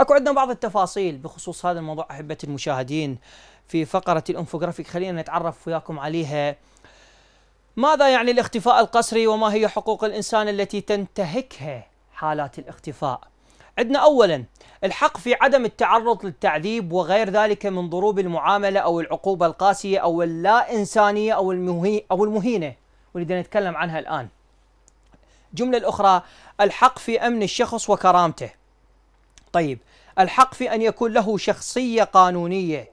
اكو عندنا بعض التفاصيل بخصوص هذا الموضوع احبه المشاهدين في فقره الانفوجرافيك خلينا نتعرف وياكم عليها ماذا يعني الاختفاء القسري وما هي حقوق الانسان التي تنتهكها حالات الاختفاء عندنا اولا الحق في عدم التعرض للتعذيب وغير ذلك من ضروب المعامله او العقوبه القاسيه او اللا انسانيه او المهي او المهينه واللي نتكلم عنها الان. الجمله الاخرى الحق في امن الشخص وكرامته. طيب الحق في أن يكون له شخصية قانونية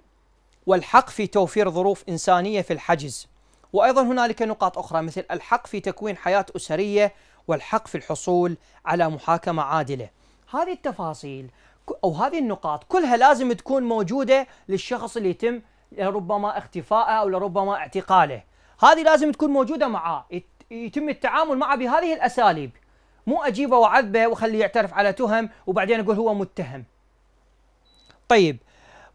والحق في توفير ظروف إنسانية في الحجز وأيضا هنالك نقاط أخرى مثل الحق في تكوين حياة أسرية والحق في الحصول على محاكمة عادلة هذه التفاصيل أو هذه النقاط كلها لازم تكون موجودة للشخص اللي يتم لربما اختفائه أو لربما اعتقاله هذه لازم تكون موجودة معاه يتم التعامل معه بهذه الأساليب مو اجيبه وعذبه واخليه يعترف على تهم وبعدين اقول هو متهم. طيب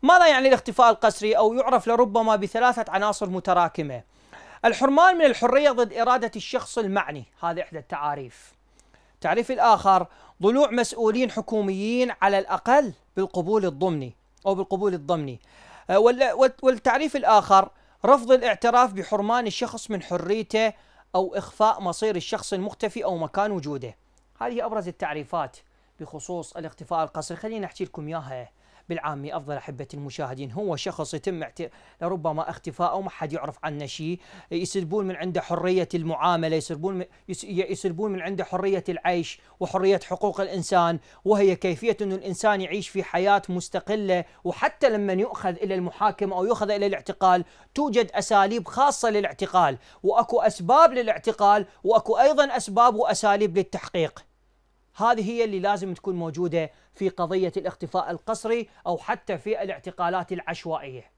ماذا يعني الاختفاء القسري او يعرف لربما بثلاثه عناصر متراكمه. الحرمان من الحريه ضد اراده الشخص المعني، هذه احدى التعاريف. التعريف الاخر ضلوع مسؤولين حكوميين على الاقل بالقبول الضمني او بالقبول الضمني. أه، والتعريف الاخر رفض الاعتراف بحرمان الشخص من حريته أو إخفاء مصير الشخص المختفي أو مكان وجوده هذه أبرز التعريفات بخصوص الاختفاء القسري خلينا أحكي لكم ياها بالعامي أفضل أحبة المشاهدين هو شخص يتم لربما اختفاءه ما حد يعرف عنه شيء يسلبون من عنده حرية المعاملة يسلبون يسلبون من عنده حرية العيش وحرية حقوق الإنسان وهي كيفية انه الإنسان يعيش في حياة مستقلة وحتى لما يؤخذ إلى المحاكمة أو يؤخذ إلى الاعتقال توجد أساليب خاصة للاعتقال وأكو أسباب للاعتقال وأكو أيضا أسباب وأساليب للتحقيق هذه هي اللي لازم تكون موجوده في قضيه الاختفاء القسري او حتى في الاعتقالات العشوائيه